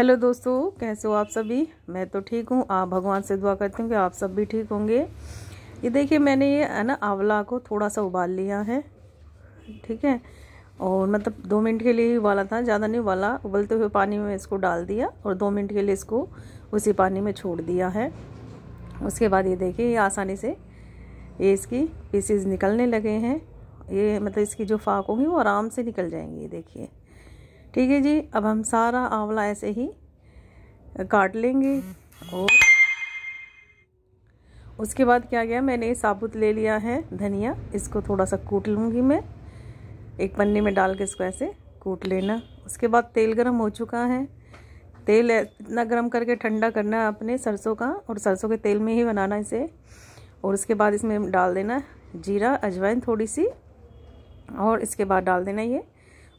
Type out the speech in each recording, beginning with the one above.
Hello दोस्तों कैसे हो आप सभी मैं तो ठीक हूँ आप भगवान से दुआ करती हूँ कि आप सब भी ठीक होंगे ये देखिए मैंने ये है ना आंवला को थोड़ा सा उबाल लिया है ठीक है और मतलब दो मिनट के लिए ही उबाला था ज़्यादा नहीं उबाला उबलते हुए पानी में इसको डाल दिया और दो मिनट के लिए इसको उसी पानी में छोड़ दिया है उसके बाद ये देखिए ये आसानी से ये इसकी पीसीज निकलने लगे हैं ये मतलब इसकी जो फाक होंगी वो आराम से निकल जाएंगी ये देखिए ठीक है जी अब हम सारा आंवला ऐसे ही काट लेंगे और उसके बाद क्या गया मैंने साबुत ले लिया है धनिया इसको थोड़ा सा कूट लूँगी मैं एक पन्नी में डाल के इसको ऐसे कूट लेना उसके बाद तेल गर्म हो चुका है तेल इतना गर्म करके ठंडा करना अपने सरसों का और सरसों के तेल में ही बनाना इसे और उसके बाद इसमें डाल देना जीरा अजवाइन थोड़ी सी और इसके बाद डाल देना ये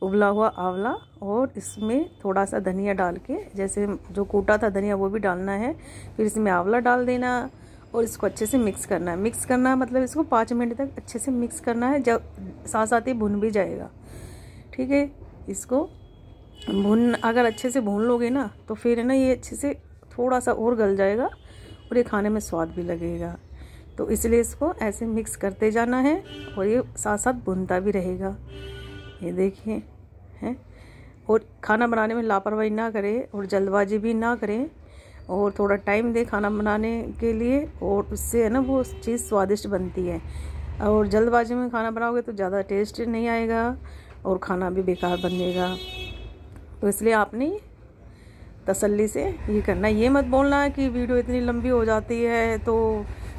उबला हुआ आंवला और इसमें थोड़ा सा धनिया डाल के जैसे जो कूटा था धनिया वो भी डालना है फिर इसमें आंवला डाल देना और इसको अच्छे से मिक्स करना है मिक्स करना मतलब इसको पाँच मिनट तक अच्छे से मिक्स करना है जब साथ साथ ही भुन भी जाएगा ठीक है इसको भुन अगर अच्छे से भून लोगे ना तो फिर है ना ये अच्छे से थोड़ा सा और गल जाएगा और ये खाने में स्वाद भी लगेगा तो इसलिए इसको ऐसे मिक्स करते जाना है और ये साथ साथ भुनता भी रहेगा ये देखिए हैं और खाना बनाने में लापरवाही ना करें और जल्दबाजी भी ना करें और थोड़ा टाइम दें खाना बनाने के लिए और उससे है ना वो चीज़ स्वादिष्ट बनती है और जल्दबाजी में खाना बनाओगे तो ज़्यादा टेस्ट नहीं आएगा और खाना भी बेकार बनेगा तो इसलिए आपने तसल्ली से ये करना ये मत बोलना है कि वीडियो इतनी लंबी हो जाती है तो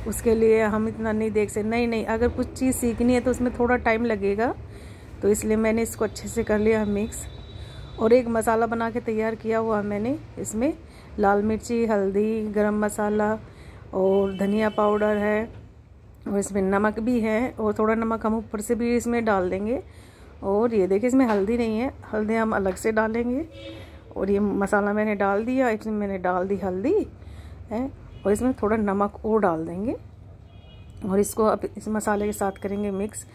उसके लिए हम इतना नहीं देख सकते नहीं नहीं अगर कुछ चीज़ सीखनी है तो उसमें थोड़ा टाइम लगेगा तो इसलिए मैंने इसको अच्छे से कर लिया मिक्स और एक मसाला बना के तैयार किया हुआ मैंने इसमें लाल मिर्ची हल्दी गरम मसाला और धनिया पाउडर है और इसमें नमक भी है और थोड़ा नमक हम ऊपर से भी इसमें डाल देंगे और ये देखिए इसमें हल्दी नहीं है हल्दी हम अलग से डालेंगे और ये मसाला मैंने डाल दिया इसमें मैंने डाल दी हल्दी है और इसमें थोड़ा नमक और डाल देंगे और इसको अब इस मसाले के साथ करेंगे मिक्स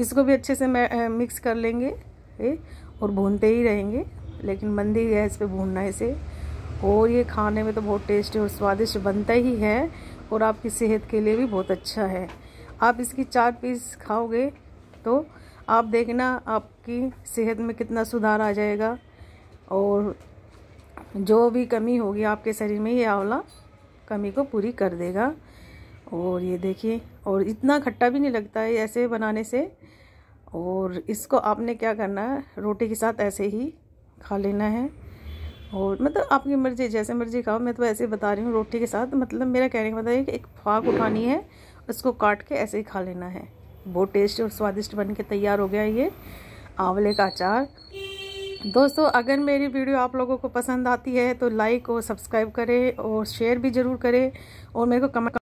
इसको भी अच्छे से मिक्स कर लेंगे ए? और भूनते ही रहेंगे लेकिन मंदी गैस पे भूनना इसे और ये खाने में तो बहुत टेस्टी और स्वादिष्ट बनता ही है और आपकी सेहत के लिए भी बहुत अच्छा है आप इसकी चार पीस खाओगे तो आप देखना आपकी सेहत में कितना सुधार आ जाएगा और जो भी कमी होगी आपके शरीर में ये आंवला कमी को पूरी कर देगा और ये देखिए और इतना खट्टा भी नहीं लगता है ऐसे बनाने से और इसको आपने क्या करना है रोटी के साथ ऐसे ही खा लेना है और मतलब आपकी मर्ज़ी जैसे मर्ज़ी खाओ मैं तो ऐसे बता रही हूँ रोटी के साथ मतलब मेरा कहने का मतलब है कि एक फाक उठानी है उसको काट के ऐसे ही खा लेना है बहुत टेस्ट और स्वादिष्ट बन के तैयार हो गया ये आंवले का अचार दोस्तों अगर मेरी वीडियो आप लोगों को पसंद आती है तो लाइक और सब्सक्राइब करें और शेयर भी ज़रूर करें और मेरे को कमेंट